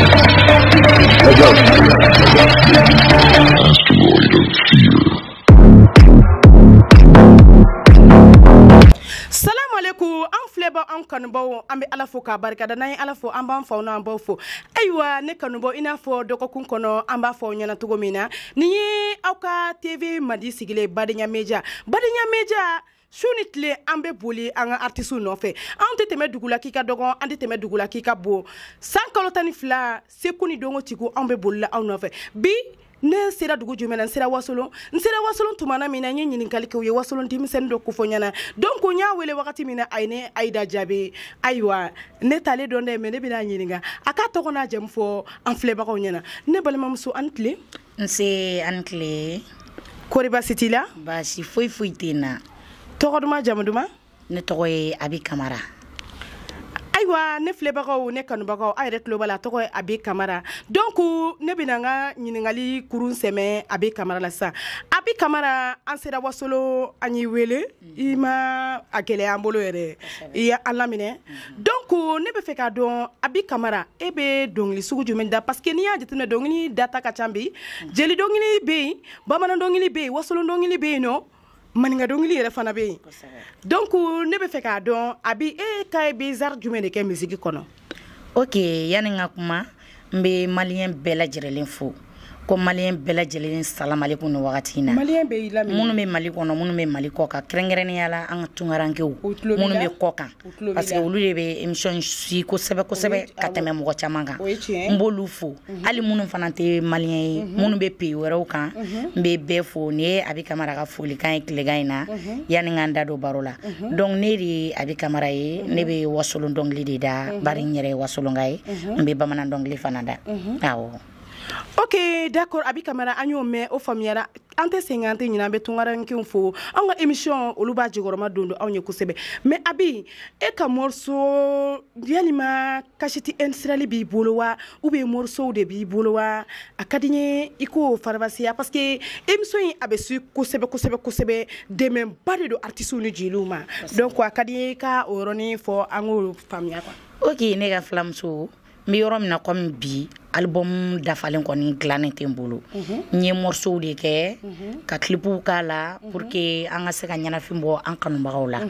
Asteroid of Fear. Salamu alaikum an filɛbaw an kanubaw an bɛ ala fo k'a barikada n'an ye ala fo an b'an faw n'an baw fo ayiwa ne kanubaw i n'a fɔ dɔgɔkun kɔnɔ an b'a fɔ aw ɲɛna min na nin ye aw ka tv madi sigile badenya media badenya meja su ni tile an be boli an ka artisiw nɔfɛ anw tɛ tɛmɛ dugula k'i ka dɔgɔn an tɛ tɛmɛ dugula k'i ka bon san kalo tani fila seku ni dongo tigu anw be bolila aw nɔfɛ bi ne sera dugu jumɛn na n sera wasolon n sera wasolon tumana min na n ye ɲininkali kɛ u ye wasolon denmisɛni dɔ kofɔ ɲɛna donc n y'a wele wagati min na a ye ne ayida jaabe ayiwa ne t'ale dɔn dɛ mɛ ne bena ɲininga a k'a tɔgɔ n'a jamu fɔ an filɛbagaw ɲɛna ne balimamuso ani tile nse ani tile kori basi t'i la basi foyi foyi tɛ na tɔgɔ duman jamu duman ne tɔgɔ ye abi kamara ayiwa ne filɛbagaw ne kanubagaw a yɛrɛ tulo b'a la tɔgɔ ye abe kamara donc ne bena n ka ɲiningali kurun sɛmɛ abe kamara la sisan abe kamara an sera wasolo an y'i wele i ma a gwɛlɛya an bolo yɛrɛ i ye an laminɛ mhm. donc ne be fɛ k'a dɔn abi kamara e be dɔngili sugu jumɛn da parce que n'i y'a jateminɛ dɔngili data ka can bi mhm. jeli dɔngili be yen bamanan dɔngili be yen wasolon dɔngili be yen nɔ no? maninga dɔngili yɛrɛ fana be yen donc ne be fɛ k'a dɔn a bi e ka ye bizar jumɛn de kɛ misigi kɔnɔ ok yani ka kuma n be maliyɛn bɛɛ lajɛrɛlen fo ko maliyɛn bɛɛ lajɛlen salamalekun ni wagati in na minnu be mali kɔnɔ minnu bɛ mali kɔ kan kɛrɛnkɛrɛnnenya la an ka tunkarankew minnu bɛ kɔ kan parce que olu de be émission si kosɛbɛ kosɛbɛ ka tɛmɛ mɔgɔ caman kan n b'olu fo mhm. hali minnu fana tɛ maliyɛn ye mhm. minnu be pays wɛrɛw kan mhm. n bɛ bɛɛ fo nin ye a kamara ka folikan ye tilegan in na yanni n ka da don baro la donc ne de ye a bɛ kamara ye ne bɛ wasolon dɔnkili de da bari n yɛrɛ ye wasolonka ye n bɛ bamanan dɔnkili fana da awɔ ok d'accord abi kamara an y'o mɛn o faamuyara an tɛ sen an tɛ ɲina an bɛ tungarankew fo an ka émission olu b'a jigɔrɔma don do anw ye kosɛbɛ ma abi e ka mɔriso yalima kasiti insirali b'i bolo wa u be mɔrisow de b'i bolo wa a ka di ye i k'o farabasiya parce que émission ye a bɛ si kosɛbɛ kosɛbɛ kosɛbɛ dɛmɛba de don artistw ni jeliw ma donc a ka di ye i ka o yɔrɔnin fɔ an k'o faamuya kuwa ok ne ka filamuso n be yɔrɔ min na komi bi alibɔmu dafalen kɔni gilannen tɛ bolo n ye mɔrisow de kɛ ka kilipuw k'a la pour que an ka se ka ɲɛnafin bɔ an kanubagaw la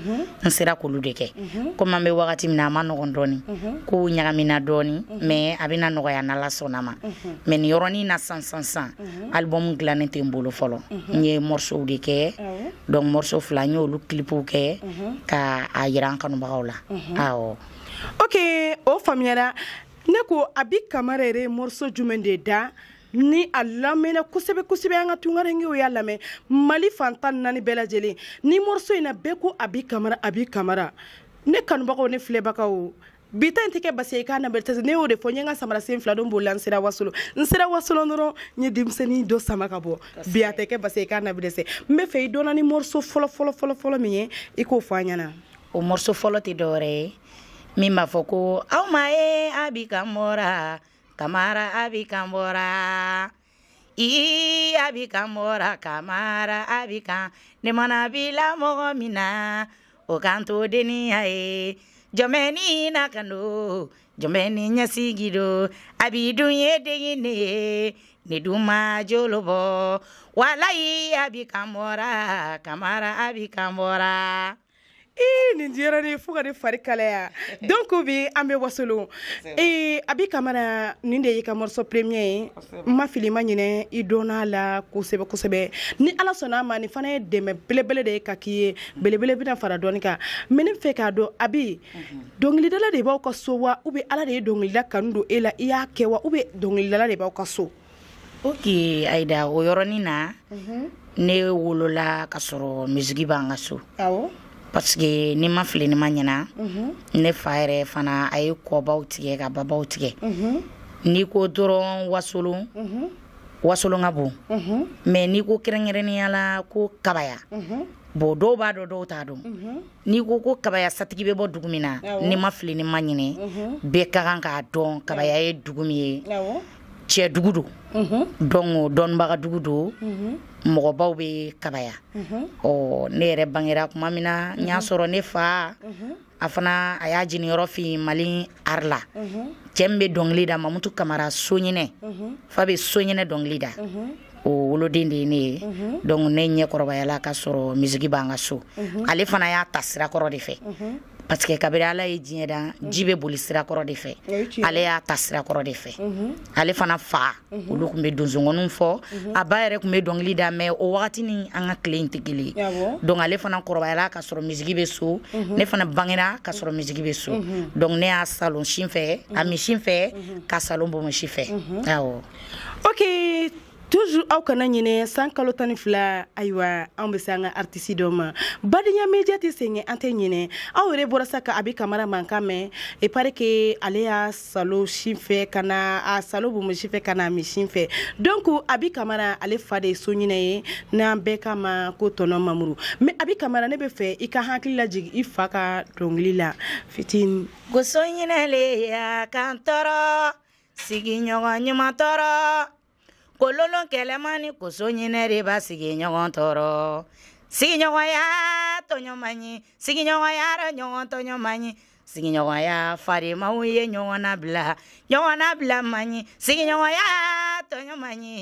n sera k'olu de kɛ komi an be wagati min a ma nɔgɔn dɔɔni kow ɲagamina dɔɔni mais a bena nɔgɔya n'ala sɔnna ma mais nin yɔrɔnin na san san san alibɔmu gilannen tɛ bolo fɔlɔ n ye mɔrisow de kɛ donc mɔriso fila n y'olu kilipuw kɛ ka a yira an kanubagaw la awɔ ok o faamuyara ne ko a bi kamara yɛrɛ mɔriso jumɛn de da ni a lamɛnna kosɛbɛ kosɛbɛ an ka tungarengew y'a lamɛn mali fantan naani bɛɛ lajɛlen ni mɔriso in na bɛɛ ko a bi kamara a bi kamara ne kanubagaw ne filɛbagaw bita n tɛ kɛ basi ye k'a nabɛri tɛ ne y'o de fɔ n ye n ka samarasen fila don bolila n sera wasolo n sera wasolo dɔrɔn n ye denmisɛnnin dɔ sama ka bɔ bi a tɛ kɛ basi ye k'a nabi dɛsɛ n bɛ fɛ i dɔnna ni mɔriso fɔlɔ fɔlɔ fɔlɔ fɔlɔ min ye i k'o fɔ an ɲɛna o mɔriso fɔlɔ tɛ dɔwɛrɛ ye mi ma fɔ ko aw ma ye a bi kan bɔra kamara a bi kan bɔra ii a bi kan bɔra kamara a bi kan ne mana bi la mɔgɔ min na o kan to deniya ye jɔnbɛ ni na kan do jɔnbɛ ni ɲɛsigi do a bi dun ye deni ne ye ne dun ma jolo bɔ walayi a bi kan bɔra kamara a bi kan bɔra. i nin diyara ne fo ka ne fari kalaya donc bi an bɛ wasolon ee a bi kamara nin de y'i ka morceau premier ye n ma fili ma ɲinɛ i donna la kosɛbɛ kosɛbɛ ni ala sɔnna ma nin fana ye dɛmɛ belebele de ye ka k'i ye belebele bɛna fara dɔɔni kan mɛ ne fɛ k'a dɔn abi mhm. dɔnkilidala de b'aw ka so wa u bɛ ala de ye dɔnkilida kanu don e la i y'a kɛ wa u bɛ dɔnkilidala de b'aw ka so ok ayida o yɔrɔnin na mhm. ne wolola ka sɔrɔ misigi b'an ka so awɔ parsike ni ma fili ma ɲina ne fa yɛrɛ fana a ye kɔbaw tigɛ ka babaw tigɛ mhm. n'i ko dɔrɔn wasolon mhm. wasolon ka bon mhm. mɛ n'i ko kɛrɛnkɛrɛnniya ko kabaya bo dɔw b'a dɔ dɔw t'a dɔn n'i ko ko kabaya satigi bɛ bɔ dugu min na ni ma fili ni ma ɲinɛ bɛɛ ka kan k'a dɔn kabaya ye dugu min ye cɛ dugu don dɔnku dɔnnibaga dugu do mɔgɔbaw be kabaya mhm. ɔ ne yɛrɛ bangera kuma min na n y'a mhm. sɔrɔ ne fa mhm. a fana a y'a jiniyɔrɔ fi mali ar la cɛ min bɛ dɔnkili da mamutu kamara soɲinɛ fa be soɲinɛ dɔnkili da o woloden de ye ne ye dɔnku ne ɲɛ kɔrɔbayala k'a sɔrɔ misigi b'an ka so ale fana y'a ta sirakɔrɔ de fɛ parceke kabiri ala ye diɲɛ da mhm. ji be boli sirakɔrɔ de fɛ ale y'a ta sirakɔrɔ de fɛ mhm. ale fana fa mhm. olu kun be donsongɔniw fɔ a ba yɛrɛ kun be dɔngili da mɛ o wagati ni an ka kile tɛ kelen donc ale fana kɔrɔbayala ka sɔrɔ misigi be so ne fana bangena ka sɔrɔ misigi be so donc ne y'a salon sin fɛ a misin fɛ ka salon bomosi fɛ awɔ ok toujours aw ah, kana ɲinɛ san kalo tani fila ayiwa anw be se an ka artisi dɔ ma badenya media tɛ sengɛ an tɛ ɲinɛ aw yɛrɛ bɔra sa ka a be kamara man ka mɛn e pare ke ale y'a salo sinfɛ ka na a salo bomo sinfɛ ka na mi sinfɛ donc a be kamara ale fa de so ɲinɛ ye n'an bɛɛ ka ma ko tɔnɔ mamuru ma a be kamara ne be fɛ i ka hakili lajigi i fa ka dɔngili la fitin goso ɲinɛle ya kan tɔɔrɔ sigiɲɔgɔn ɲuman tɔɔrɔ kololon kɛlɛmani kosoɲinɛ de b'a sigiɲɔgɔn tɔɔrɔ sigiɲɔgɔnya tɔɲɔmaɲi sigiɲɔgɔnya rɔ ɲɔgɔn tɔɲɔmaɲi sigiɲɔgɔnya farimaw ye ɲɔgɔn nabila ɲɔgɔn nabila maɲi sigiɲɔgɔnya tɔɲɔmaɲi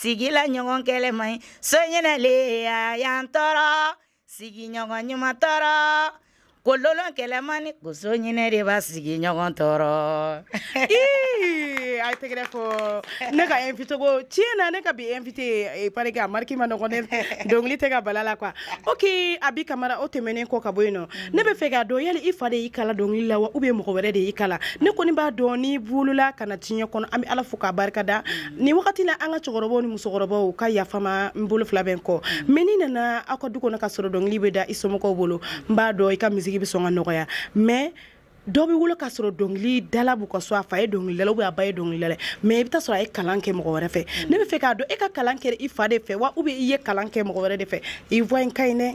sigila ɲɔgɔn kɛlɛmaɲi soɲinɛle a yan tɔɔrɔ sigiɲɔgɔn ɲuman tɔɔrɔ kololon kɛlɛmani koso ɲinɛ de b'a sigi ɲɔgɔn tɔɔrɔ a tɛgɛrɛ fɔ ne ka invité tiɲɛ na ne ka bi invité parike a mariki ma nɔgɔ ne dɔnkili tɛ ka bala la quoi ok abi kamara o tɛmɛnen kɔ ka bɔ yen nɔ mm. ne bɛ fɛ k'a dɔn yali i fa de y'i kala dɔnkili la wa ou mɔgɔ wɛrɛ de y'i kala mm. ne kɔni b'a dɔn n'i wolola ka mm. na tiɲɛ kɔnɔ an bɛ ala fo k'a barikada nin wagati la an ka cɛkɔrɔbaw ni musokɔrɔbaw ka yafa n bolo fila bɛ kɔ mais n'i nana aw ka du kɔnɔ ka sɔrɔ dɔnkili bɛ da i somɔgɔw bolo n b'a dɔn i ka misigi tigi bɛ sɔn ka nɔgɔya mais dɔ be wolo k'a sɔrɔ dɔngili dala b'u ka so a fa ye dɔngilidala ubɛ a ba ye dɔngilidala ma i be ta sɔrɔ a ye kalan kɛ mɔgɔ wɛrɛ fɛ ne be fɛ k'a dɔn e ka kalan kɛra i fa de fɛ wa u be i ye kalan kɛ mɔgɔ wɛrɛ de fɛ i voin ka ɲi dɛ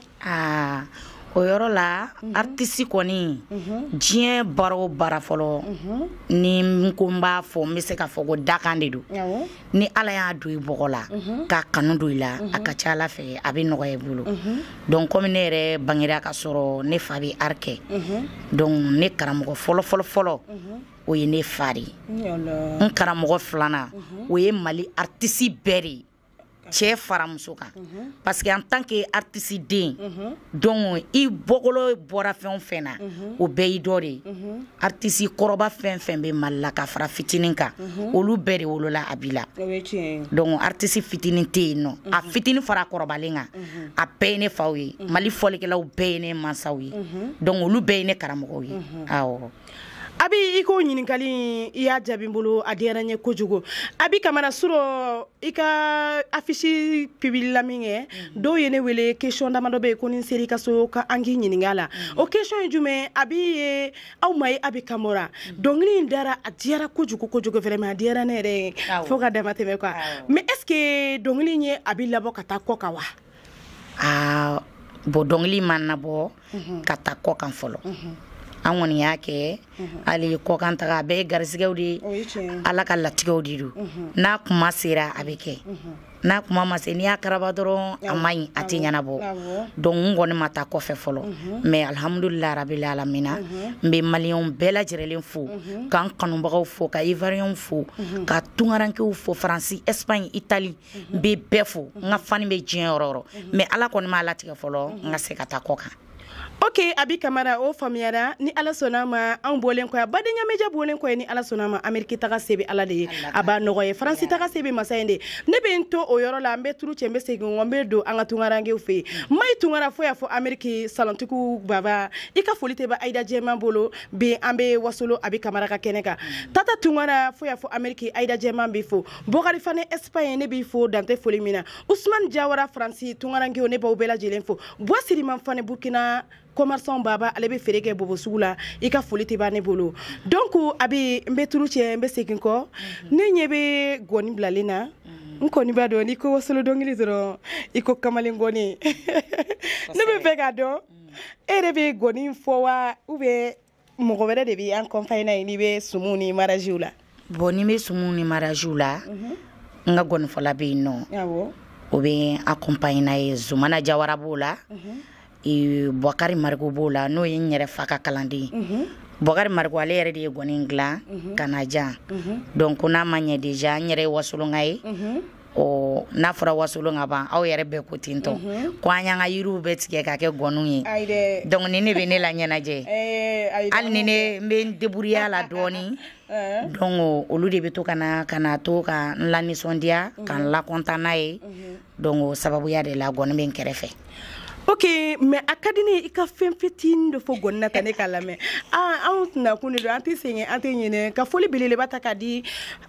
o yɔrɔ la mhm. artisi kɔni mhm. diɲɛ baara o baara fɔlɔ mhm. ni n ko n b'a fɔ n bɛ se k'a fɔ ko dakan de don ni ala y'a don i bɔgɔ la k'a kanu don i la a ka ca ala fɛ a bɛ nɔgɔya i bolo donc komi ne yɛrɛ bangera ka sɔrɔ ne fa bɛ art kɛ donc ne karamɔgɔ fɔlɔ o ye ne fa de ye n karamɔgɔ filanan o ye mali artisi bɛɛ de ye cɛ fara muso kan parce que en tant que artiste den donc i bɔkolo bɔra fɛn o fɛn na o bɛɛ y'i dɔ de ye artiste kɔrɔba fɛn fɛn bɛ mali la ka fara fitinin kan olu bɛɛ de wolola a la donc artiste fitinin tɛ yen nɔ a fitinin fara kɔrɔbalen kan a bɛɛ ye ne faw ye mali fɔlikɛlaw bɛɛ ye ne mansaw ye donc olu bɛɛ ye ne karamɔgɔw ye awɔ abi i k'o ɲininkali i y'a jaabi bolo a diyara ɲɛ kojugu abi kamara suro i mhm. ka afisi pibilila min mhm. kɛ dɔw ye ne wele question dama dɔ ye ko ni seri ka so ka an k'i ɲininka la o question ye jumɛn abi ye aw ma ye abi kamɔra mhm. dɔnkili in dara a diyara kojugu kojugu vraiment a diyara ne yɛrɛ ye ka dama tɛmɛ quoi mais est ce que dɔnkili ye abi labɔ ka taa kɔ kan wa bɔn dɔnkili ma nabɔ ka taa kɔ kan fɔlɔ an kɔni y'a kɛ mhm. hali kɔkan taga a bɛɛ ye garisigɛw de ye ala ka latigɛw de do mhm. n'a kuma sera a bɛ kɛ n'a kuma ma se n'i y'a karaba dɔrɔn a ma ɲi a tɛ ɲɛnabɔ donc n kɔni ma taa kɔfɛ fɔlɔ mais alhamdulilahi rabili alamina n bɛ maliyɛnw bɛɛ lajɛrɛlen fo ka n kanubagaw fo ka ivoiriyɛnw fo ka tunkarankew fo faransi espagne itali n bɛ bɛɛ fo n ka fani bɛ diɲɛ yɔrɔ yɔrɔ ala kɔni ma latigɛ fɔlɔ mhm. n ka se ka taa kɔ kan ok abi kamara o faamuyara ni ala sɔnna ma anw bɔlen kɔ ya baden ɲamɛja bɔlen kɔ ye ni ala sɔnna ma ameriki taga se be ala de ye a b'a nɔgɔ ye faransi taga se be masa ye de ne be n to o yɔrɔ la n be turu cɛ n be segin kɔ n be don an ka tungarangew fɛ yen mayi tungara fɔ y'a fɔ ameriki salɔntigiw baba i ka foli tɛ ba ayida jɛman bolo be an be wasolo abi kamara ka kɛnɛ kan mm. tata tungara fɔ y'a fɔ ameriki ayida jɛman b'i fo bɔgari fane espaɲe ne b'i fo dantɛ foli min na usmane jawara faransi tungarangew ne b'aw bɛɛ lajɛlen fo bɔ siriman fane burkina commerçant baba ale bɛ feere kɛ bobo sugu la i ka foli tɛ ban ne bolo donc a bɛ n bɛ turu cɛ n bɛ segin kɔ mhm. ne ɲɛ bɛ gɔni bilalen na mhm. n kɔni b'a dɔn n'i ko wasolo dɔnkili dɔrɔn i ko kamalen gɔni ne bɛ fɛ k'a dɔn mhm. e yɛrɛ bɛ gɔni fɔ wa ou bien mɔgɔ wɛrɛ de bɛ an kɔnfɛn na yen n'i bɛ sumu ni marajiw la. bon ni n bɛ sumu ni marajiw la n ka gɔnifɔla bɛ yen nɔ o bɛ n accompagner n'a ye zumana jawara b'o la. Mm -hmm. bɔkari mariku b'o la n'o ye n yɛrɛ fa ka kalanden bɔkari mariku ale yɛrɛ de ye gɔni dilan ka na jan donc n'a ma ɲɛ deja n yɛrɛ ye wasolonka ye ɔ n'a fɔra wasolon ka ban aw yɛrɛ bɛɛ ko ten tɔ ko an y'an ka yiriw bɛɛ tigɛ ka kɛ gɔniw ye donc ni ne bɛ ne la ɲɛnajɛ hali ni ne n bɛ n deburiya la dɔɔni donc olu de bɛ to ka na to ka n lanisɔndiya ka n lakɔntan n'a ye donc sababuya de la gɔni bɛ n kɛrɛfɛ ok mɛ a ka di ne i ka fɛn fitini dɔ fɔ gɔnina ta ne k'a lamɛn anw tɛna kun de don an tɛ sɛgɛn an tɛ ɲinɛ ka foli belebeleba ta ka di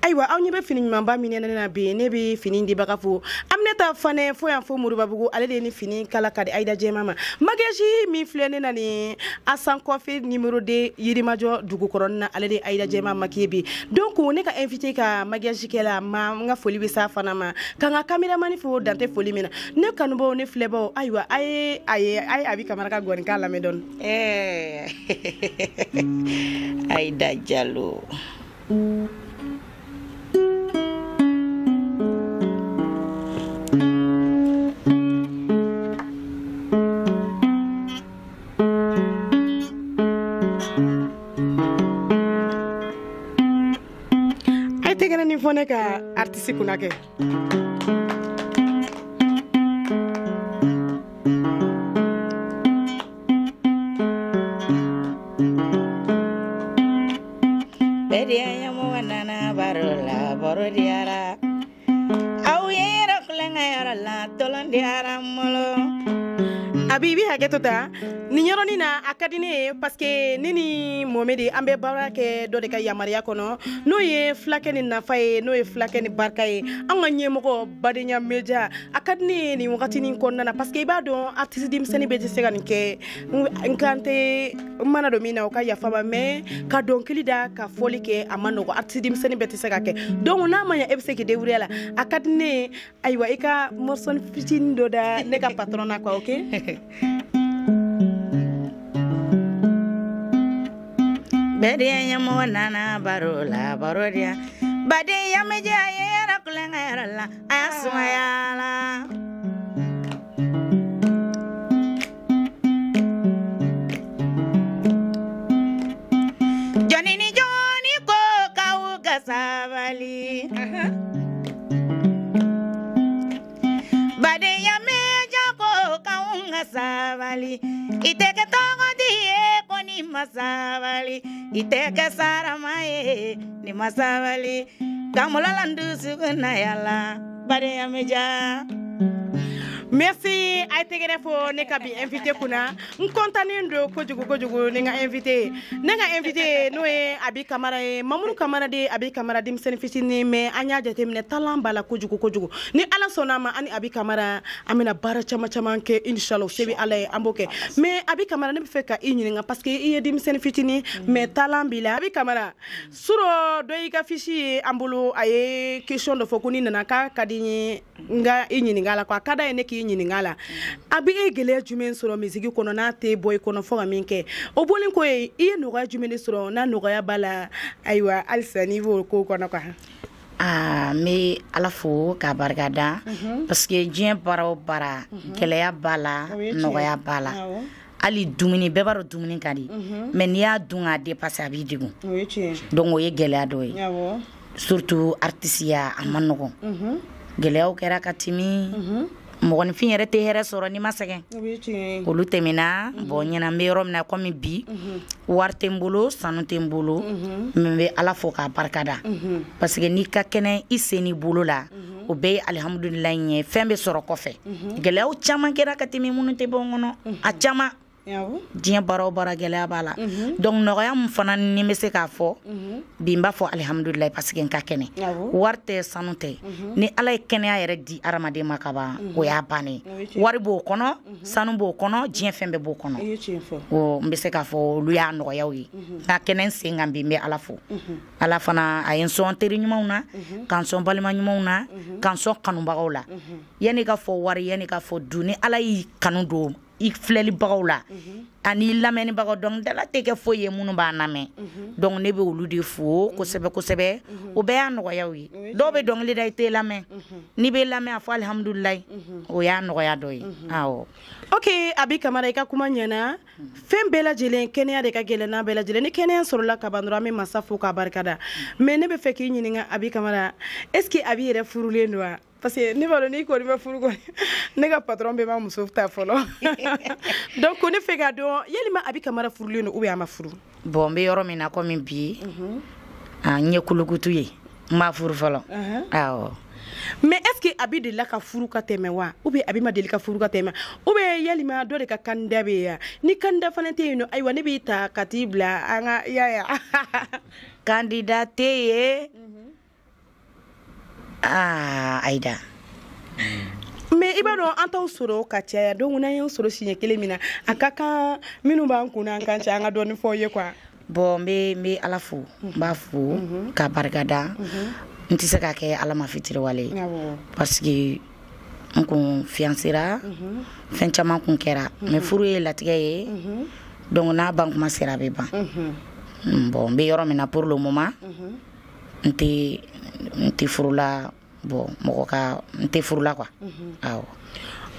ayiwa aw ɲɛ bɛ fini ɲumanba min nɛnɛ na bi ne be fini dibaga fo aminata fanɛ fo yan fo moribabugu ale de ni fini kala ka di ayida jɛma ma magasi min filɛ ne na ni asan kɔfe numero de yirimajɔ dugukɔrɔni na ale de ayida jɛma makiye bi donc ne ka invité ka magasi kɛ la ma n ka foli be sa fana ma ka n ka kameramani fo dantɛ foli min na ne kanubaw ne filɛbaw ayiwa a ye ai a ye abi kamara ka gɔni k'a lamɛn dɔɔni eh. mm. ayida jalo a ye tɛgɛnɛ nin fɔ ne ka artisi kunna kɛ ta nin yɔrɔnin na a ka di ne ye parseke ne ni momedi an bɛ baara kɛ dɔ de ka yamariya kɔnɔ n'o ye filakɛ ni nafa ye n'o ye filakɛ ni barika ye an ka ɲɛmɔgɔ badenya meja a ka di ne ye nin wagatinin kɔnɔna parseke i b'a dɔn artisi denmisɛni bɛ tɛ se ka nin kɛ nkan tɛ mana dɔ min na o ka yafama mɛn ka dɔnkili da ka fɔli kɛ a ma nɔgɔ artisi denmisɛni bɛɛ tɛ se ka kɛ donc n'a ma ɲa e bɛ se k'i débrouiller la a ka di ne ye ayiwa i ka morsɔni fitinin dɔ da ne ka patron na quoi ok Bedia yamo nana barola barodia. Bade yameja yera kulenga yala asmayala. Johnny Johnny ko kauga savali. Bade yameja ko kaunga savali. Iteke Tonga diye ನಿಮ್ಮ ಸಾವಳಿ ಇತೇಕ ಸಾರಮಾಯೇ ನಿಮ್ಮ ಸಾವಳಿ ಕಮಲಂದು ಸುಗುನಯಲ್ಲ ಬರೆಯ ಮಿಜ merci ay tɛgɛrɛ fɔ ne ka bi invité kuna n contanen do kojugu kojugu ni ka invité ne ka invité n'o ye abi kamara ye mamuru kamara de abi kamara denmisɛni fitini mɛ an y'a jateminɛ talan b'a la kojugu kojugu ni ala sɔnna ma ani abi kamara an bena baara caaman caaman kɛ inshallah se ala ye an b'o kɛ mɛ abi kamara ne be fɛ ka i ɲininga parce que i ye denmisɛni fitini mɛ talan b'i la abi kamara surɔ dɔ i ka fisi ye an bolo a ye question dɔ fɔ ko ni nana ka ka di ye n i ɲininga la kɔ a ka da ye ne k'i k'i ɲininga la a be e gwɛlɛya jumɛn sɔrɔ misigi kɔnɔ n'a tɛ bɔ i kɔnɔ fɔɔ ka min kɛ o bolen ko ye i ye nɔgɔya jumɛn de sɔrɔ n'a nɔgɔya b'a la ayiwa halisa n'i b'o ko kɔnɔ ka Ah, n be ala fo k'a barikada mm -hmm. parseke diɲɛ baara o baara mhm. gɛlɛya mm -hmm. b'a la nɔgɔya b'a la hali dumuni bɛɛ b'a dɔ dumuni ka di mhm. mɛ n'i y'a dun k'a depase a b'i degun donc o ye gɛlɛya dɔ ye surtout artisiya a ma nɔgɔn mhm. gɛlɛyaw kɛra ka timi mɔgɔninfin yɛrɛ tɛ hɛrɛ sɔrɔ ni ma sɛgɛn olu tɛmɛna mhm. bɔn ɲɛna n bɛ yɔrɔ min na komi bi mhm. wari tɛ n bolo sanu tɛ n bolo min mhm. bɛ ala fo k'a barikada parce que n'i ka kɛnɛ i sen n'i bolo la o bɛɛ ye alihamudulila ɲɛ fɛn bɛ sɔrɔ kɔfɛ gɛlɛyaw caman kɛra ka tɛmɛ minnu tɛ bɔ n kɔnɔ a caman diɲɛ baara o baara gɛlɛya b'a la mhm. donc nɔgɔya min fana ni bɛ se k'a fɔ mhm. bi n b'a fɔ alihamudulilayi parce n ka kɛnɛ wari tɛ sanu tɛ mhm. ni ala ye kɛnɛya yɛrɛ di adamaden ma ka ban o y'a bannen wari b'o kɔnɔ sanu b'o kɔnɔ diɲɛ fɛn bɛɛ b'o kɔnɔ n bɛ se k'a fɔ olu y'a nɔgɔyaw ye nka kɛnɛ sen kan bi n bɛ ala fo ala fana a ye n sɔn teri ɲumanw na ka n sɔn balima ɲumanw na ka n sɔn kanubagaw la yanni i ka fɔ wari yanni i ka fɔ du ni ala y'i kanu don i filɛlibagaw la mhm. ani lamɛnnibagaw dɔnku dala tɛ kɛ foyi ye minnu b'a lamɛn mhm. dɔnku ne bɛ olu de fo mhm. kosɛbɛ kosɛbɛ o bɛɛ y'a nɔgɔyaw ye dɔw bɛ dɔnkili da i tɛ lamɛn n'i bɛ lamɛn a fɔ alihamudulilayi o y'a nɔgɔya dɔ ye awɔ. ok abi kamara i ka kuma ɲɛna fɛn bɛɛ lajɛlen kɛnɛya de ka gɛlɛn n'a bɛɛ lajɛlen ni kɛnɛya sɔrɔla ka ban dɔrɔn an bɛ masa fo k'a barikada mɛ ne bɛ fɛ k'i ɲininka abi kamara est ce que abi yɛrɛ furulen don wa. parce que ne b'a dɔn n'i kɔni bɛ furu kɔni ne ka patron bɛɛ ma muso ta fɔlɔ donc ko ne fɛ k'a dɔn yalima a bɛ kamara furulen don ou bien a ma furu. bon n bɛ yɔrɔ min na komi bi n mhm. ye kolokutu ye n ma furu fɔlɔ mhm. awɔ. mais est ce que a bɛ delila ka furu ka tɛmɛ wa ou bien a bɛ ma deli ka furu ka tɛmɛ ou bien yalima dɔ de ka kanida bɛ yan ni kanida fana tɛ yen nɔ ayiwa ne b'i ta ka t'i bila an ka i y'a ye. kandida tɛ yen. Ah, aida ayida mɛ i b'a dɔn an t'aw sɔrɔ ka caya donc n'an y'aw sɔrɔ siɲɛ kelen min na a ka kan minnu b'an kun n'an kan cɛ an ka dɔɔni fɔ ye quoi bon n bɛ ala fo n b'a fo mhm. ka barikada mhm. n tɛ se ka kɛ ala ma fitiriwale parce que n kun fiyansera mhm. fɛn caman kun kɛra mɛ furu ye latigɛ ye donc n'a ban kuma sera a bɛ ban mm, bon n bɛ yɔrɔ min na pour le moment n tɛ n tɛ furula bɔn mɔgɔ ka n tɛ furula kuwa awɔ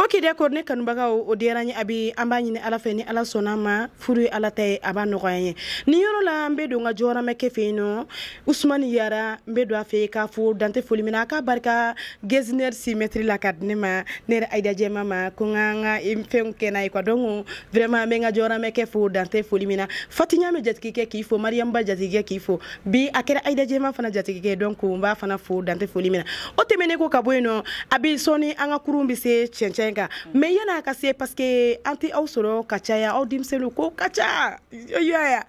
ok diya kori ne kanubagaw o diyara ye a be an b'a ɲini ala fɛ ni ala sɔnna ma furu ye ala ta ye a b'a nɔgɔya ye ni yɔrɔ la n be don ka jɔyɔrɔmɛkɛ fɛ yen nɔ usumani yara n be don a fɛ k'a fo dante foli mina a ka barika gesinɛr simɛtiri la ka di ne ma ne yɛrɛ aida jɛma ma ko ka n ka fɛnw kɛ na ye kua donc vraiman n be n ka jɔyɔrɔmɛkɛ fo dante foli mina fatiya mɛ jatigikɛ k'i fo mariyamba jatigikɛ k'i fo bi a kɛra aida jɛma fana jatigikɛ donc n b'a fana fo dante foli mina o tɛmɛ ne ko ka bo yen nɔ a be sɔni an ka kurun be se cɛncɛn ka mɛ yan'a ka se parseke an tɛ aw sɔrɔ ka caya aw denmisɛnninw ko ka ca a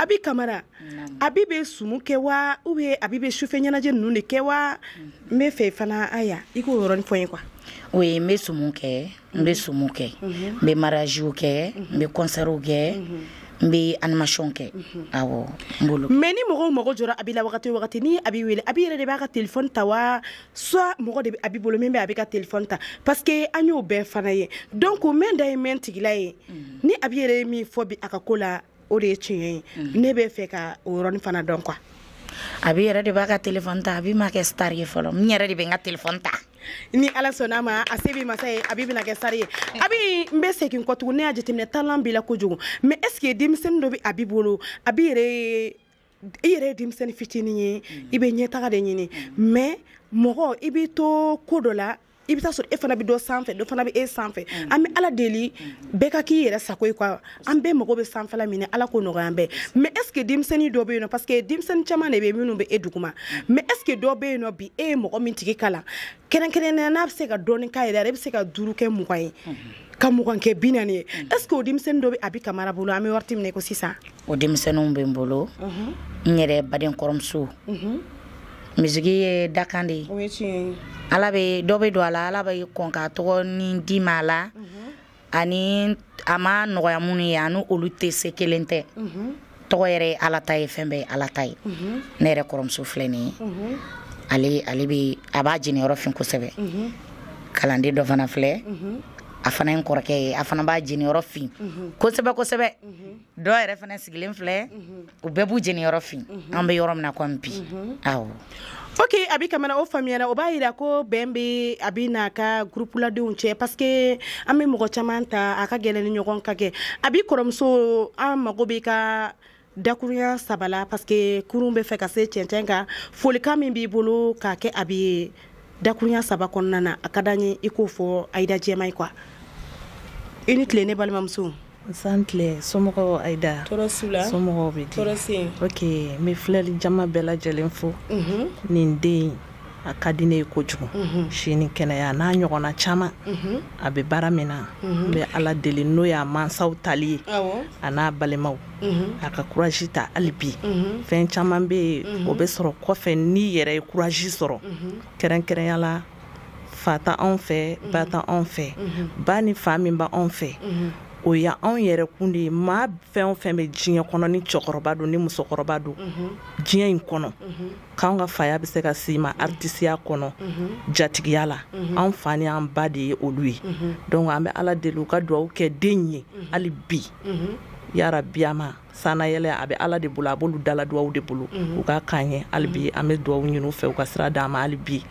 abi kamara mm-hmm. abi bɛ sumu kɛ wa u bɛ abi bɛ sufɛ ɲɛnajɛ ninnu de kɛ wa n mm-hmm. bɛ fɛ fana aya i k'o yɔrɔnin fɔ n ye kuwa o ye n bɛ sumu kɛ n bɛ sumu kɛ n bɛ maraziw kɛ n bɛ kɔnsɛriw kɛ n be animation kɛ mhm. awɔ n bolo mais ni mɔgɔw mago jɔra a bi la wagati wagati ni a bi wele a bi yɛrɛ de b'a ka telefɔni ta wa soit mɔgɔ de a bi bolo min bɛ a bi ka telefɔni ta parce que an y'o bɛɛ fana ye donc mɛn da ye mɛn tigila ye mhm. ni a bi yɛrɛ ye min fɔ bi a ka ko la o de ye tiɲɛ ye mhm. ne bɛ fɛ ka o yɔrɔni fana dɔn kuwa a bi yɛrɛ de b'a ka telefɔni ta a bi ma kɛ star ye fɔlɔ n yɛrɛ de bɛ n ka telefɔni ta ni ala sɔnna ma a se b'i masa ye a b'i bɛna kɛ sari ye a bi n bɛ segin kɔtugu ne y'a jateminɛ talan b'i la kojugu mɛ ɛseke denmisɛnnin dɔ bɛ a b'i bolo a b'i yɛrɛ i yɛrɛ ye denmisɛnnin fitinin ye i bɛ ɲɛ taga de ɲini mɛ mɔgɔ i b'i to ko dɔ la i bɛ taa sɔrɔ e fana bɛ dɔ sanfɛ dɔ fana bɛ e sanfɛ mm. an bɛ ala deli bɛɛ ka k'i yɛrɛ sago ye kuwa an bɛɛ mago bɛ sanfɛla min na ala ko nɔgɔya bɛɛ mɛ ɛseke denmisɛnnin dɔ bɛ yen nɔ parce que denmisɛnnin caman de bɛ minnu bɛ e duguma mɛ mm. ɛseke dɔ bɛ yen nɔ bi e ye mɔgɔ min tigi kalan kɛrɛnkɛrɛnnenya n'a bɛ se ka dɔɔni k'a yɛrɛ yɛrɛ e bɛ se ka duuru kɛ mugan ye mm-hmm. ka mugan kɛ bi naani ye ɛseke mm. o denmisɛnnin dɔ bɛ a bɛ kamara bolo an bɛ wari minɛ ko sisan o denmisɛnninw bɛ n bolo mm-hmm. n yɛrɛ baden kɔrɔmuso misigi mm-hmm. ye dakan de ye ala be dɔ bɛ don a la ala be kɔn k'a tɔgɔ ni di ma la ani a ma nɔgɔya minnu ye ani olu tɛ se kelen tɛ tɔgɔ yɛrɛ ala ta ye fɛn bɛɛ ala ta ye ne yɛrɛ kɔrɔmuso filɛ ni ye ale ale bɛ a b'a jeniyɔrɔ fin kosɛbɛ kalanden dɔ fana filɛ a fana ye kɔrɔkɛ ye a fana b'a jeniyɔrɔ fin kosɛbɛ kosɛbɛ yɛrɛ fana sigilen filɛ u bɛɛ b'u jeniyɔrɔ fin an be yɔrɔ min na kɔmi bi awɔ ok a bi kamana o faamuyana o b'a yira ko bɛn be a bi n'a ka gurupuladenw cɛ parske an be mɔgɔ caaman ta a ka gɛlɛ ni ɲɔgɔn ka kɛ a bi kɔrɔmuso an mago be ka dakuruya sabala parske kurun be fɛ ka se cɛncɛn kan folikan min b'i bolo k'a kɛ a bi dakuruya saba kɔnɔna na a ka dan ye i k'o fɔ ayida jɛma ye kuwa i ni tile ne balimamuso san tile somɔgɔw ayida tɔɔrɔ su la somɔgɔw bɛ di tɔɔrɔ se ok n bɛ filɛli jama bɛɛ lajɛlen fo nin den in a ka di ne ye kojugu sini kɛnɛya n'a ɲɔgɔnna caman a bɛ baara min na n bɛ ala deli n'o y'a mansaw tali ye a mhm. n'a balimaw a ka kuraji ta hali bi fɛn caman bɛ yen o bɛ sɔrɔ kɔfɛ n'i yɛrɛ ye kuraji sɔrɔ kɛrɛnkɛrɛnya la fa ta anw mhm. fɛ ba ta anw fɛ ba ni fa min ba anw fɛ o y' anw yɛrɛ kun de ye maa fɛn o fɛn bɛ diɲɛ kɔnɔ ni cɛkɔrɔba don ni musokɔrɔba don mhm. diɲɛ in kɔnɔ mhm. k'an ka faya bɛ se ka si ma aritisiya kɔnɔ mhm. jatigiya la an fa ni an ba de ye olu ye dɔnku an bɛ ala deli u ka dugawu kɛ den ye hali bi yara biyama sanayɛlɛ a bɛ ala de bolo a b'olu daladuwaw de bolo u ka kan ye hali bi an bɛ dugawu ɲini fɛ u ka sira d'an ma hali bi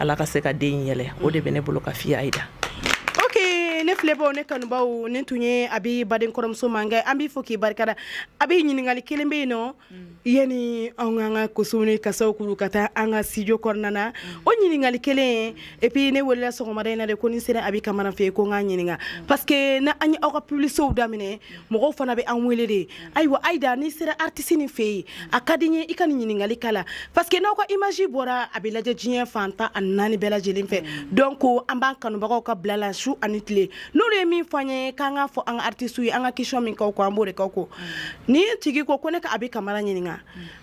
ala ka se ka den yɛlɛ o de bɛ ne bolo ka fiya yi da filɛbaw ne kanubaw ne tun ye a bɛ baden kɔrɔmuso mankɛ an b'i fɔ k'i barikada a bɛ ɲininkali kelen bɛ yen nɔ mm. yanni anw k'an ka kosow ni kasaw kuru ka taa an ka studio kɔnɔna na mm. o ɲininkali kelen et puis ne welela sɔgɔmada in na de ko ni sera a bɛ kamara fɛ ko n k'a ɲininka mm. parce que na an ye aw ka publicitéw daminɛ mɔgɔw fana bɛ an wele de ayiwa ayida n'i sera artiste nin fɛ yen a ka di n ye i ka nin ɲininkali k'a la parce que n'aw ka image bɔra a bɛ lajɛ diɲɛ fan tan ani naani bɛɛ lajɛlen fɛ donc an b'an kanubagaw ka bila la su ani tile n'olu ye min fanye an ye k'an k'a fɔ an ka artiste ye an ka question min k'aw kɔ an b'o de k'aw kɔ ni tigi ko ko ne ka a bɛ kamara ɲininka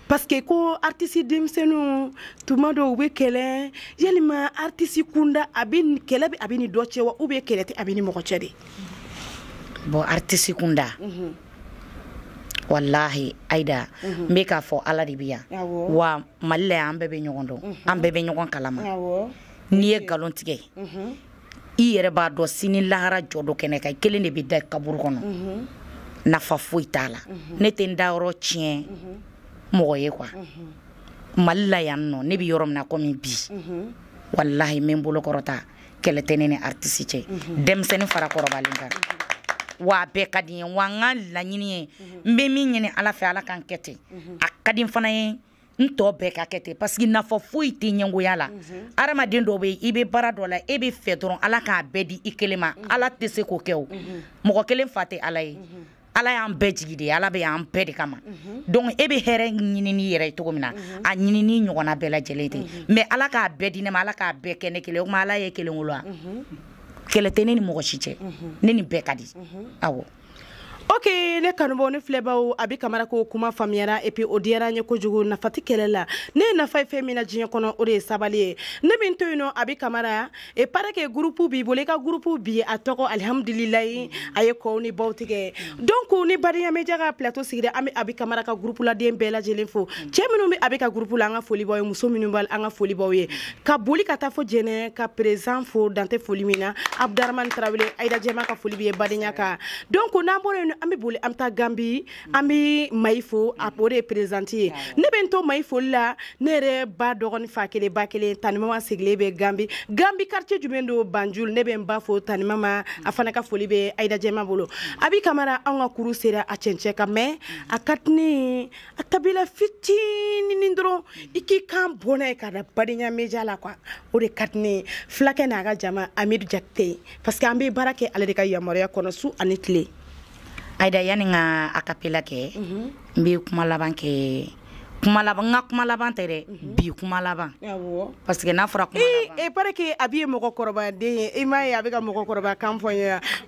parce que ko artiste denmisɛnninw tuma dɔw u bɛ kɛlɛ yalima artiste kunda a bɛ kɛlɛ bɛ a bɛ ni dɔ cɛ wa ou bien kɛlɛ tɛ a bɛ ni mɔgɔ cɛ de. bon artiste kunda. Mhm. wallahi aida n mm -hmm. be k'a fɔ ala de bi yan wa mali la an bɛɛ be ɲɔgɔn dɔn mm -hmm. an bɛɛ be ɲɔgɔn kalama n'i ye galon tigɛ i yɛrɛ b'a dɔ sini lahara jɔ do kɛnɛ kan i kelen de bɛ da kaburu kɔnɔ nafa foyi t'a la ne tɛ n dayɔrɔ tiɲɛ mɔgɔ ye kuwa mali la yan nɔ ne bɛ yɔrɔ min na bi walahi min bolokɔrɔta kɛlɛ tɛ ne ni artisi cɛ denmisɛnnin fara kɔrɔbalen kan wa a bɛɛ ka di n ye wa n ka laɲini ye n bɛ min ɲini ala fɛ ala kan kɛ ten a ka di n fana ye n tɔ bɛɛ ka kɛ ten parsiki nafa foyi tɛ ɲɛngoya la mhm. adamaden dɔ be i be baara dɔ la e be fɛ dɔrɔn ala k'a bɛɛ di i kelen ma mhm. ala tɛ se k'o kɛ o mhm. mɔgɔ kelen fa tɛ ala ye ala y'an bɛɛ jigi de ala bɛ y'an bɛɛ de kama donc e be hɛrɛ ɲinini yɛrɛ ye cogo min na a ɲinini ɲɔgɔnna bɛɛ lajɛlen ten mais ala k'a bɛɛ di ne ma ala k'a bɛɛ kɛ ne kelen o kuma ala ye kelen wolo a kɛlɛ tɛ ne ni mɔgɔ si cɛ ne ni bɛɛ ka di awɔ ok ne kanubaw ne filɛbaw a be kamara ko kuma faamuyara epi o diyara ɲɛ kojugu nafati kɛlɛ la ne ye nafa ye fɛn min na diɲɛ kɔnɔ o de ye sabali ye ne min to yen nɔ a be kamara e parake gurupu b'i bolo i ka gurupu bi a tɔgɔ alhamdulilayi a ye kɔw ni baw tigɛ donc ni badiyamɛ ja ka plateau sigira an be a be kamara ka gurupu laden bɛɛ lajɛlen fo cɛɛ minw be a be ka gurupu la an ka folibaw ye muso minw b'a an ka folibaw ye ka boli ka taa fɔ jɛnɛ ka présan fo dantɛ foli min na abdaramani tarawele ayida jɛma ka foli bi ye badenya kan donc n'an bɔra yen an bɛ boli an bɛ taa ganbi an bɛ mayi fo a mm. o de ye perezanti ye ne bɛ n to mayi foli la ne yɛrɛ ba dɔgɔni fa kelen ba kelen tanimama sigilen bɛ ganbi ganbi karitiye jumɛn don banjul ne bɛ n ba fo tanimama a fana ka foli bɛ ayida jɛma bolo mm. a bi kamara anw ka kuru sera a cɛncɛ ka mɛn a katini a tabila fitinini dɔrɔn mm. i k'i kan bɔnna ye ka da badenya meja la kuwa o de katini filakɛ n'a ka jama amidu jakite parce que an bɛ baara kɛ ale de ka yamaruya kɔnɔ su ani tile ayida yani ka akapela kɛ n mhm. bɛ kuma laban kɛ n ka kuma laban tɛ dɛ mhm. bi kuma laban parce n'a fɔra eh, kuma eh, a b'i ye mɔgɔkɔrɔbaden ye i m'a ye a bɛ ka mɔgɔkɔrɔba kan fɔ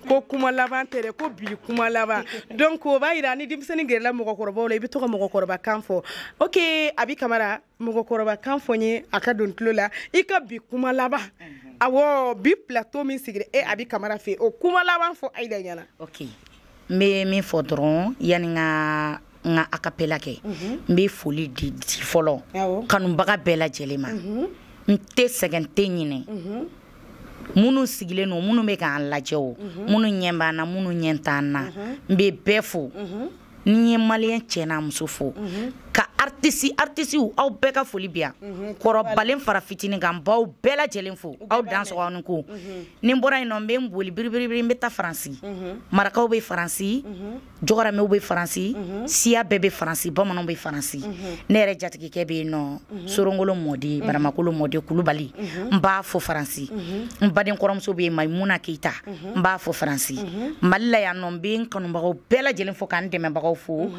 ko kuma laban tɛ dɛ ko bi kuma laban donc o b'a yira ni denmisɛnnin gɛrɛla mɔgɔkɔrɔbaw la i bɛ to ka mɔgɔkɔrɔba kan fɔ ok a bi kamara mɔgɔkɔrɔba kan fɔ a ka don tulo la i ka bi kuma laban mhm. awɔ bi plateau min sigira e a bi kamara fɛ o kuma laban fɔ ayida ɲɛna ok n be min fɔ dɔrɔn yani n ka ka akapela kɛ n mhm. be foli di di fɔlɔ ah oh. kanubaga bɛɛ lajɛlen ma mhm. n tɛ sɛgɛn tɛ ɲinɛ minnu mhm. sigilen no minnu bɛ k'an lajɛ o minnu ɲɛ b'an na minnu ɲɛ t'an na n bɛ bɛɛ fo ni ye maliyɛn cɛ n'a muso fo ka artisi artisiw aw bɛɛ ka foli bi mhm, kɔrɔbalen fara fitinin kan baw bɛɛ lajɛlen fo aw dan sɔgɔ aw ni ko mhm. ni n bɔra yen nɔ n bɛ n boli biribiribiri n bɛ taa faransi mhm. marakaw bɛ faransi jɔgɔramɛw bɛ faransi siya bɛɛ bɛ faransi bamananw bɛ faransi ne yɛrɛ jatigikɛ bɛ yen nɔ soronkolo mɔden baramakolo mɔden kulubali n b'a fo faransi n baden kɔrɔmuso bɛ yen maimuna keyita n b'a fo faransi mali la yan nɔ n bɛ n kanubagaw bɛɛ lajɛlen fo ka n dɛmɛbagaw fo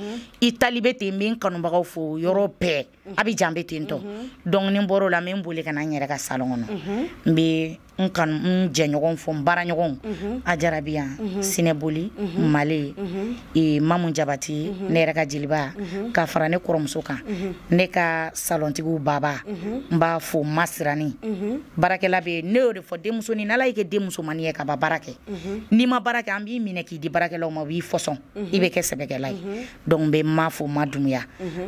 itali bɛ ten n bɛ n kanubagaw aw fo yɔrɔ bɛɛ mm-hmm. a bɛ jan bɛ ten tɔ mm-hmm. dɔnku ni bɔr'o la n bɛ n boli ka na n yɛrɛ ka salon kɔnɔ n bɛ n kanu n jɛɲɔgɔn fɔ n baaraɲɔgɔn a jarabiya sinɛboli male ee, mamu jabati ne yɛrɛ ka jeliba ka fara ne kɔrɔmuso kan ne ka salɔntigiw baba n b'a fo masirani baarakɛla bɛ ne y'o de fɔ denmusonin n'ala y'i kɛ denmusomani ye ka ba baara kɛ n'i ma baara kɛ an b'i minɛ k'i di baarakɛlaw ma u b'i fɔsɔn i bɛ kɛ sɛbɛkɛla ye donc bɛ ma fo ma dumuya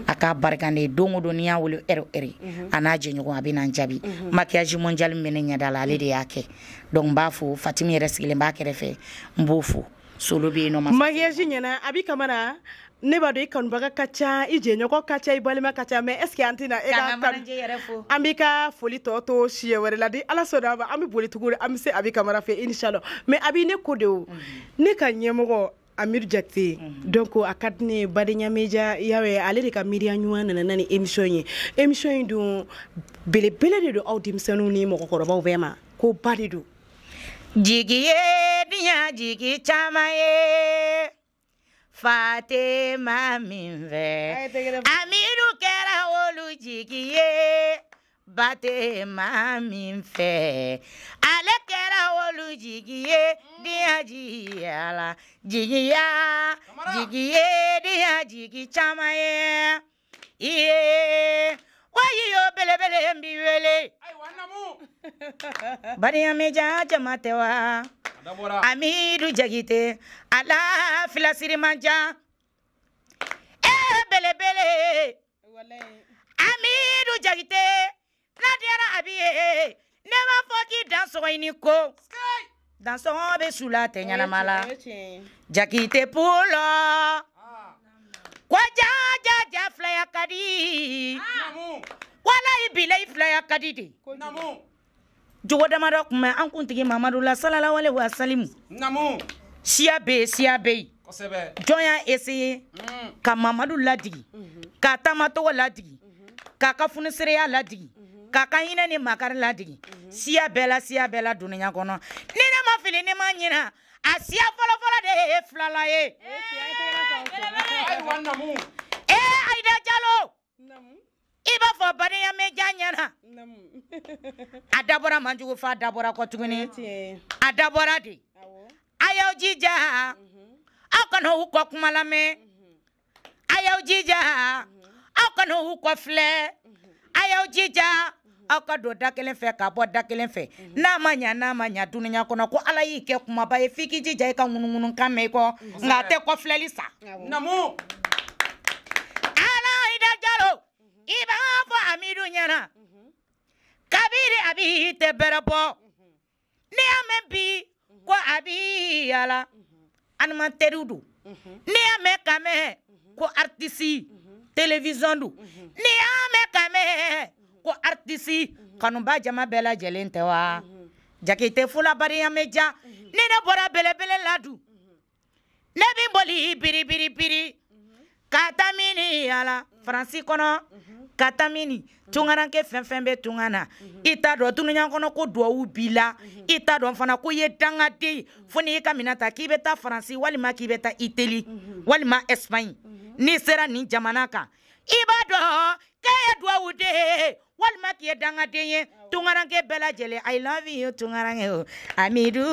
a k'a barikande don o don n'i y'a wele ɛrɛ ɛrɛ a n'a jɛɲɔgɔn a bɛ na n jaabi maquillage mondial min bɛ ne ɲɛda la ale de yake donc n b'a fo fatimi yɛrɛ sigilen b'a kɛrɛfɛ n b'o fo solo be yenɔ magiyasi ɲɛna a bi kamana ne b'a dɔn i kanubaga ka ca i jɛɲɔgɔn ka ca i balima ka ca mais est ce que an tɛna e ka an b'i ka foli tɔ to siɲɛ wɛrɛ la ala sɔnna ma an bɛ boli tugun an bɛ se abi kamara fɛ inshallah mais abi ne ko de o ne ka ɲɛmɔgɔ amiru jakite donc a ka di ne badenya media yawe ale de ka miiriya ɲuman nana ni émission ye émission ye dun belebele de don aw denmisɛnninw ni mɔgɔkɔrɔbaw bɛɛ ma hubalidu du jigi jigi ye fate Fatema fɛ amiru kera wolu jigi ye bate ma fɛ ale kera wolu jigi ye jigi ya la ya jigi ye dia jigi chama ye Yeah wayi yo belebele ye n b'i wele bariyameja jama tɛ wa amidu jagite ala filasirimaja e belebele amidu jagite ladiyara abi ye ne b'a fɔ k'i dansɔgɔ ɲini ko dansɔgɔ bɛ su la tɛ ɲɛnama la jagite pulɔ kwa jaja ja filaya ka di wala i bila i filaya ka de jogo damadɔ kun bɛ an kuntigi mamadu la salawale wa salimu siya bɛ yen siya bɛ yen jɔn y'a eseye mm. ka mamadu ladigi mhm. k'a taamacogo ladigi mhm. k'a mhm. ka funisereya ladigi k'a ka hinɛ ni makari ladigi siya bɛɛ la siya bɛɛ la dunuya kɔnɔ ni ne ma fili ni ma ɲina a siya fɔlɔfɔlɔ de ye filala ye. eh i b'a fɔ badenya mɛn ja ɲɛna a dabɔra man jugu fa dabɔra kɔ tuguni a dabɔra de a y'aw jija mhm. aw kana u kɔ kuma lamɛn mhm. a y'aw jija aw kana u kɔ filɛ a y'aw jija aw ka don da kelen fɛ ka bɔ da kelen fɛ mhm. n'a ma ɲa n'a ma ɲa duniɲa kɔnɔ ko ala y'i kɛ kumaba ye f'i k'i jija i ka ŋunuŋunu kan mɛn i kɔ mhm. nka a tɛ kɔfilɛli sa namu ala i da jalo mhm. i b'a fɔ amidu ɲɛna kabiri a b'i tɛ bɛrɛ bɔ n'i y'a mɛn bi ko a b'i yala anima teriw don n'i y'a mɛn ka mɛn ko aritisi televizɔn don n'i y'a mɛn ka mɛn ko artisi mhm. kanuba jama bɛɛ lajɛlen tɛ wa mhm. jakite fulabariya mɛ ja mhm. ni ne bɔra belebele ladu ne bi boli biribiribiri ka tamini yala faransi kɔnɔ ka tamini tunganakɛ fɛn fɛn bɛ tunga na i t'a dɔn dunuya kɔnɔ ko duwawu b'i la i t'a dɔn fana ko ye dangaden ye fo n'i y'i ka mina ta k'i bɛ taa faransi walima k'i bɛ taa itali walima ɛsipaɲi n'i sera nin jamana kan i b'a dɔn k'e ye duwawu den walima k'i ye dangaden ye tungaranke bɛɛ lajɛlen i love you tungaranke o amidu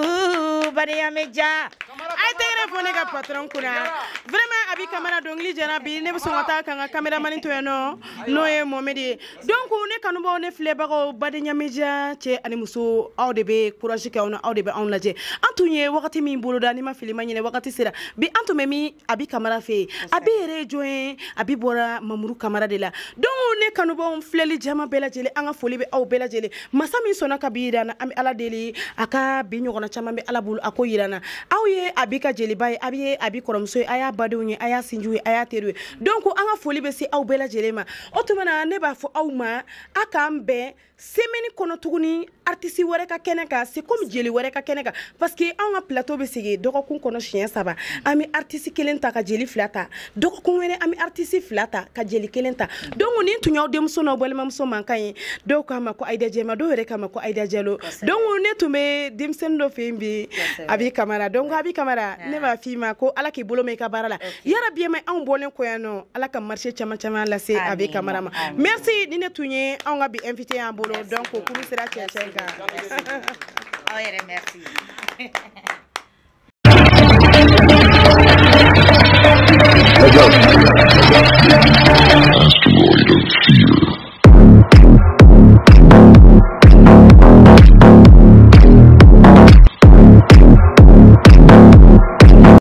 bariyame ja a ye tɛgɛrɛ fɔ ne ka patron kunna vraiment abi kamara dɔngili jɛra bi ne be sɔn ka taa kan ka kameramani to yen nɔ n'o ye mɔmɛdi ye donc ne kanubaw ne filɛbagaw badenyame ja cɛɛ ani muso aw de be courage kɛ aw na aw de be anw lajɛ an tun ye wagati min boloda ni ma fili ma ɲinɛ wagati sera bi an tun bɛ min abi kamara fɛ a be yɛrɛ ye jɔn ye a bi bɔra mamuru kamara de la donc ne kanubaw filɛli jama bɛɛ lajɛlen an ka foli be aw bɛɛ lajɛlen deli masa min sɔnna ka bi yirana an be ala deli a ka bi ɲɔgɔnna caaman be ala bolo a ko yirana aw ye a b'i ka jeliba ye a b ye a b'i kɔrɔmuso ye a y'a badenw ye a y'a sinju ye a y'a teriw ye donk an ka foli be se aw bɛɛ lajɛlen ma o tuma na ne b'a fɔ aw ma a k'an bɛn semɛni kɔnɔ tuguni artisi wɛrɛ ka kɛnɛ kan se komi jeli wɛrɛ ka kɛnɛ kan parseke an ka plateau be sigi dɔgɔkun kɔnɔ siɲɛ saba an be artisi kelen ta ka jeli fila ta dɔgɔkun wɛrɛ an be artisi fila ta ka jeli kelen ta donk nin tun y'aw denmuso n'aw balimamuso man ka ye dɔw k'a ma ko aida jɛma dɔw yɛrɛ kama ko ayida jalo donc ne tun bɛ denmisɛnnin dɔ fɛ yen bi abi kamara donc abi kamara ne b'a f'i ma ko ala k'i bolo mɛn i ka baara la yarabi ma anw bɔlen kɔ yan nɔ ala ka marché caman caman lase abi kamara ma merci ni ne tun ye anw ka bi invité y'an bolo donc kuru sera cɛncɛn kan aw yɛrɛ merci Let's go. Asteroid of fear.